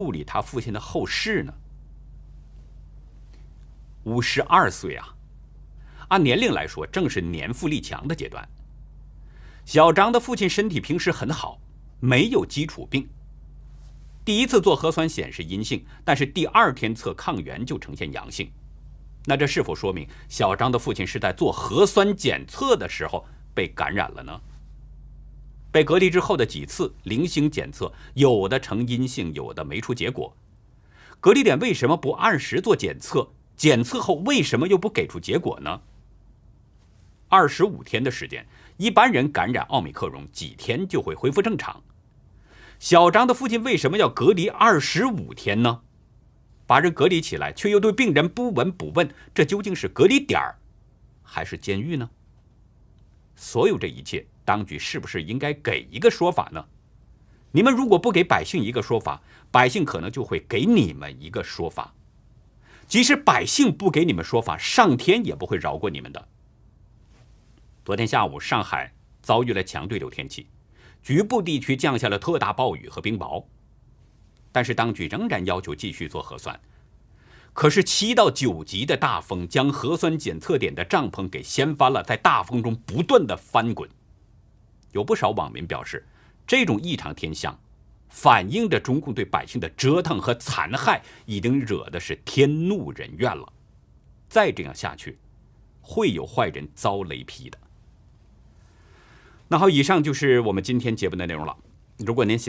处理他父亲的后事呢？五十二岁啊，按年龄来说正是年富力强的阶段。小张的父亲身体平时很好，没有基础病。第一次做核酸显示阴性，但是第二天测抗原就呈现阳性。那这是否说明小张的父亲是在做核酸检测的时候被感染了呢？被隔离之后的几次零星检测，有的呈阴性，有的没出结果。隔离点为什么不按时做检测？检测后为什么又不给出结果呢？二十五天的时间，一般人感染奥密克戎几天就会恢复正常。小张的父亲为什么要隔离二十五天呢？把人隔离起来，却又对病人不闻不问，这究竟是隔离点儿还是监狱呢？所有这一切。当局是不是应该给一个说法呢？你们如果不给百姓一个说法，百姓可能就会给你们一个说法。即使百姓不给你们说法，上天也不会饶过你们的。昨天下午，上海遭遇了强对流天气，局部地区降下了特大暴雨和冰雹，但是当局仍然要求继续做核酸。可是七到九级的大风将核酸检测点的帐篷给掀翻了，在大风中不断的翻滚。有不少网民表示，这种异常天象，反映着中共对百姓的折腾和残害，已经惹的是天怒人怨了。再这样下去，会有坏人遭雷劈的。那好，以上就是我们今天节目的内容了。如果您喜欢，